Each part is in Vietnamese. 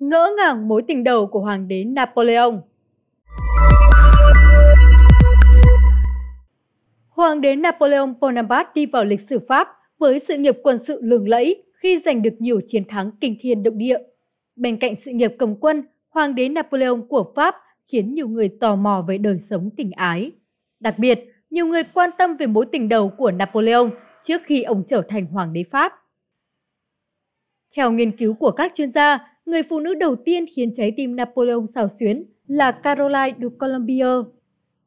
ngỡ ngàng mối tình đầu của Hoàng đế Napoleon. Hoàng đế Napoleon Bonaparte đi vào lịch sử Pháp với sự nghiệp quân sự lừng lẫy khi giành được nhiều chiến thắng kinh thiên động địa. Bên cạnh sự nghiệp cầm quân, Hoàng đế Napoleon của Pháp khiến nhiều người tò mò về đời sống tình ái. Đặc biệt, nhiều người quan tâm về mối tình đầu của Napoleon trước khi ông trở thành Hoàng đế Pháp. Theo nghiên cứu của các chuyên gia, người phụ nữ đầu tiên khiến trái tim Napoleon xào xuyến là Caroline de Colombier.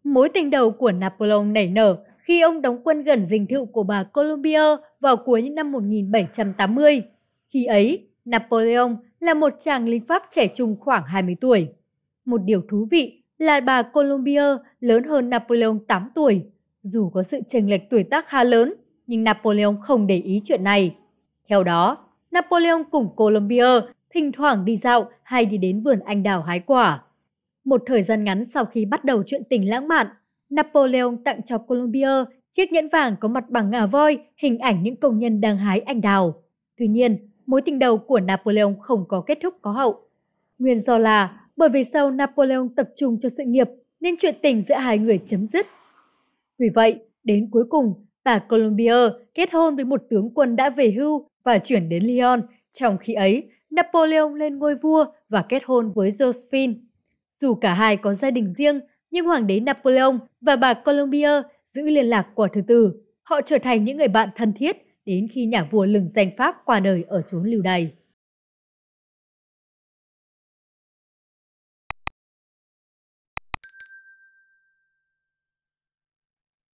Mối tình đầu của Napoleon nảy nở khi ông đóng quân gần dinh thự của bà Colombier vào cuối những năm 1780. Khi ấy, Napoleon là một chàng lính Pháp trẻ trung khoảng 20 tuổi. Một điều thú vị là bà Colombier lớn hơn Napoleon 8 tuổi. Dù có sự chênh lệch tuổi tác khá lớn, nhưng Napoleon không để ý chuyện này. Theo đó, Napoleon cùng Colombier thỉnh thoảng đi dạo hay đi đến vườn anh đào hái quả. Một thời gian ngắn sau khi bắt đầu chuyện tình lãng mạn, Napoleon tặng cho Colombia chiếc nhẫn vàng có mặt bằng ngà voi, hình ảnh những công nhân đang hái anh đào. Tuy nhiên, mối tình đầu của Napoleon không có kết thúc có hậu. Nguyên do là bởi vì sau Napoleon tập trung cho sự nghiệp nên chuyện tình giữa hai người chấm dứt. Vì vậy, đến cuối cùng, bà Colombia kết hôn với một tướng quân đã về hưu và chuyển đến Lyon, trong khi ấy Napoleon lên ngôi vua và kết hôn với Josephine. Dù cả hai có gia đình riêng, nhưng hoàng đế Napoleon và bà Colombia giữ liên lạc qua thứ tử. Họ trở thành những người bạn thân thiết đến khi nhà vua lừng danh Pháp qua đời ở chốn lưu đày.